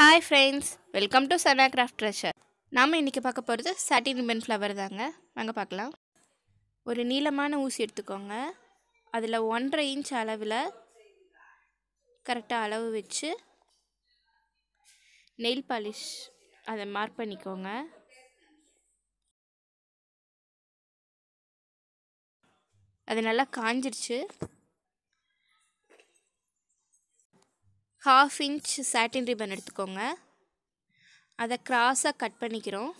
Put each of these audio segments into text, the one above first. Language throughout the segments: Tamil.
hi friends welcome to Sana Craft Treasure நாம் இன்றைக்கி பார்க்க போகிறது சாட்டின் ரிமன் ஃப்ளவர் தாங்க வாங்க பார்க்கலாம் ஒரு நீளமான ஊசி எடுத்துக்கோங்க அதில் ஒன்றரை இன்ச் அளவில் கரெக்டாக அளவு வச்சு நெயில் பாலிஷ் அதை மார்க் பண்ணிக்கோங்க அது நல்லா காஞ்சிருச்சு ஹாஃப் இன்ச் சாட்டின் ரிப்பன் எடுத்துக்கோங்க அதை க்ராஸாக கட் பண்ணிக்கிறோம்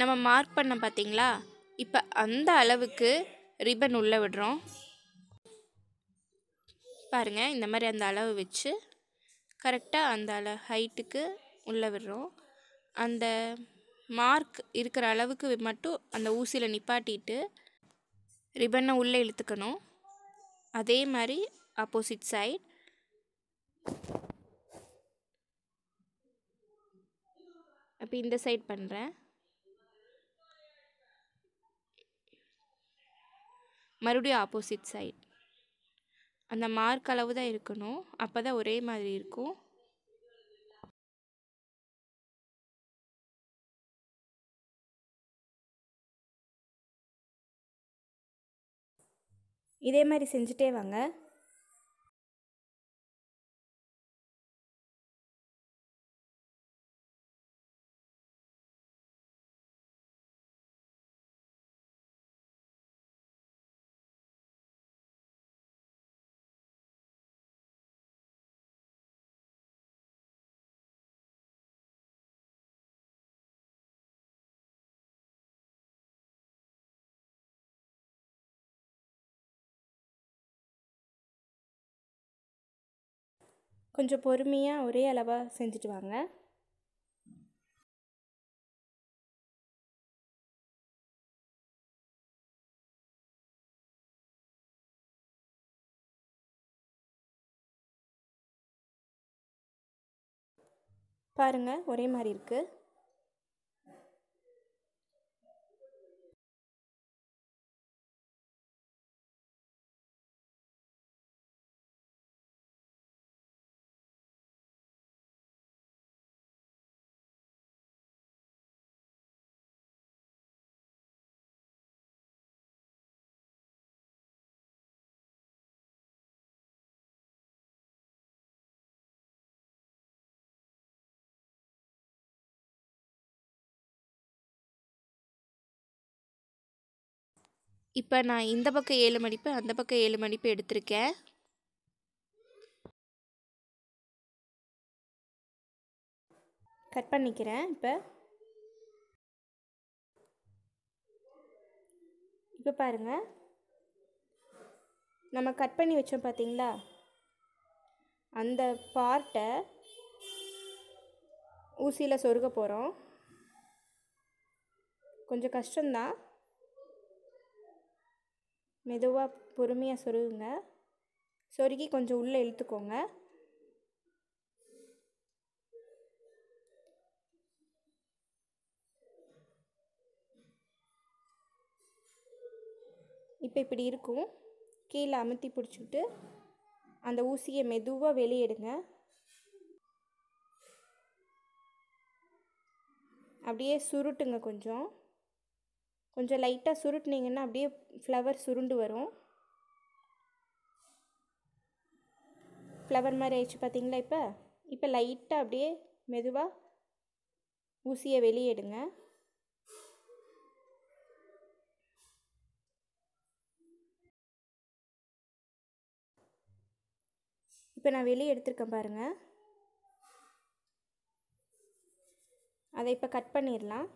நம்ம மார்க் பண்ண பார்த்தீங்களா இப்போ அந்த அளவுக்கு ரிப்பன் உள்ளே விடுறோம் பாருங்கள் இந்த மாதிரி அந்த அளவு வச்சு கரெக்டாக அந்த அள ஹைட்டுக்கு உள்ளே விடுறோம் அந்த மார்க் இருக்கிற அளவுக்கு மட்டும் அந்த ஊசியில் நிப்பாட்டிட்டு ரிபனை உள்ளே இழுத்துக்கணும் அதே மாதிரி ஆப்போசிட் சைட் அப்போ இந்த சைட் பண்ணுறேன் மறுபடியும் ஆப்போசிட் சைட் அந்த மார்க் அளவு தான் இருக்கணும் அப்போ தான் ஒரே மாதிரி இருக்கும் இதே மாதிரி செஞ்சுட்டே வாங்க கொஞ்சம் பொறுமையாக ஒரே அளவாக செஞ்சுட்டு வாங்க பாருங்கள் ஒரே மாதிரி இருக்குது இப்போ நான் இந்த பக்கம் ஏழு மடிப்பு அந்த பக்கம் ஏழு மடிப்பு எடுத்திருக்கேன் கட் பண்ணிக்கிறேன் இப்போ இப்போ பாருங்கள் நம்ம கட் பண்ணி வச்சோம் பார்த்தீங்களா அந்த பார்ட்டை ஊசியில் சொருக போகிறோம் கொஞ்சம் கஷ்டம்தான் மெதுவாக பொறுமையாக சொருகுங்க சொருகி கொஞ்சம் உள்ளே இழுத்துக்கோங்க இப்போ இப்படி இருக்கும் கீழே அமுத்தி பிடிச்சிக்கிட்டு அந்த ஊசியை மெதுவாக வெளியிடுங்க அப்படியே சுருட்டுங்க கொஞ்சம் கொஞ்சம் லைட்டாக சுருட்டினீங்கன்னா அப்படியே ஃப்ளவர் சுருண்டு வரும் ஃப்ளவர் மாதிரி ஆயிடுச்சு பார்த்தீங்களா இப்போ இப்போ லைட்டாக அப்படியே மெதுவாக ஊசியை வெளியே இப்போ நான் வெளியே எடுத்திருக்கேன் பாருங்கள் அதை இப்போ கட் பண்ணிடலாம்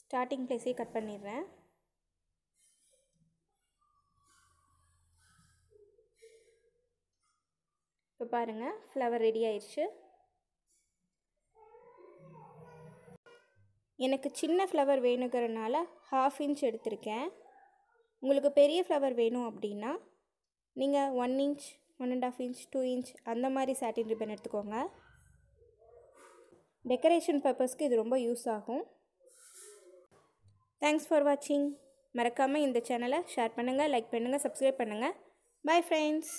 ஸ்டார்டிங் ப்ளேஸே கட் பண்ணிடுறேன் இப்போ பாருங்கள் ஃப்ளவர் ரெடி ஆயிடுச்சு எனக்கு சின்ன ஃப்ளவர் வேணுங்கிறனால ஹாஃப் இன்ச் எடுத்திருக்கேன் உங்களுக்கு பெரிய ஃப்ளவர் வேணும் அப்படின்னா நீங்கள் one inch one and half inch two inch அந்த மாதிரி சாட்டின் ரிப்பன் எடுத்துக்கோங்க டெக்கரேஷன் பர்பஸ்க்கு இது ரொம்ப யூஸ் ஆகும் தேங்க்ஸ் ஃபார் வாட்சிங் மறக்காமல் இந்த சேனலை ஷேர் பண்ணுங்கள் லைக் பண்ணுங்கள் சப்ஸ்கிரைப் பண்ணுங்கள் பாய் ஃப்ரெண்ட்ஸ்